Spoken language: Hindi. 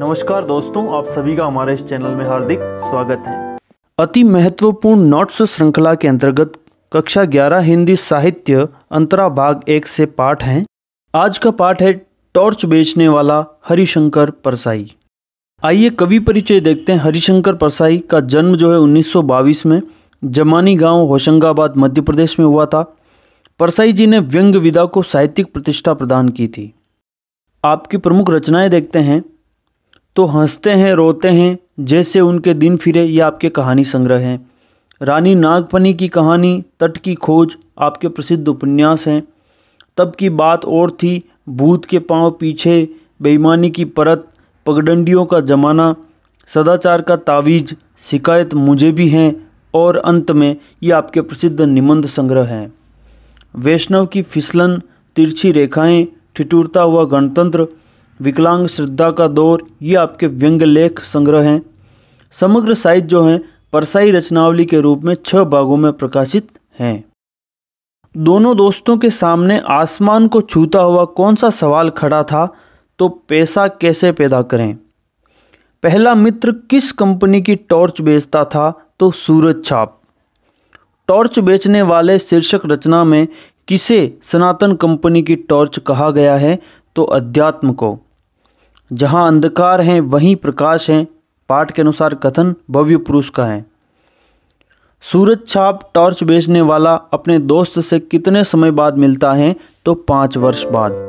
नमस्कार दोस्तों आप सभी का हमारे इस चैनल में हार्दिक स्वागत है अति महत्वपूर्ण नोट्स श्रृंखला के अंतर्गत कक्षा 11 हिंदी साहित्य अंतरा भाग एक से पाठ हैं आज का पाठ है टॉर्च बेचने वाला हरिशंकर परसाई आइए कवि परिचय देखते हैं हरिशंकर परसाई का जन्म जो है उन्नीस में जमानी गांव होशंगाबाद मध्य प्रदेश में हुआ था परसाई जी ने व्यंग विधा को साहित्यिक प्रतिष्ठा प्रदान की थी आपकी प्रमुख रचनाएं देखते हैं तो हंसते हैं रोते हैं जैसे उनके दिन फिरे ये आपके कहानी संग्रह हैं रानी नागपनी की कहानी तट की खोज आपके प्रसिद्ध उपन्यास हैं तब की बात और थी भूत के पांव पीछे बेईमानी की परत पगडंडियों का जमाना सदाचार का तावीज शिकायत मुझे भी हैं और अंत में ये आपके प्रसिद्ध निबंध संग्रह हैं वैष्णव की फिसलन तिरछी रेखाएं ठिठुरता हुआ गणतंत्र विकलांग श्रद्धा का दौर ये आपके व्यंग्य लेख संग्रह हैं समग्र साहित्य जो हैं परसाई रचनावली के रूप में छह भागों में प्रकाशित हैं दोनों दोस्तों के सामने आसमान को छूता हुआ कौन सा सवाल खड़ा था तो पैसा कैसे पैदा करें पहला मित्र किस कंपनी की टॉर्च बेचता था तो सूरज छाप टॉर्च बेचने वाले शीर्षक रचना में किसे सनातन कंपनी की टॉर्च कहा गया है तो अध्यात्म को जहाँ अंधकार हैं वहीं प्रकाश हैं पाठ के अनुसार कथन भव्य पुरुष का है सूरज छाप टॉर्च बेचने वाला अपने दोस्त से कितने समय बाद मिलता है तो पाँच वर्ष बाद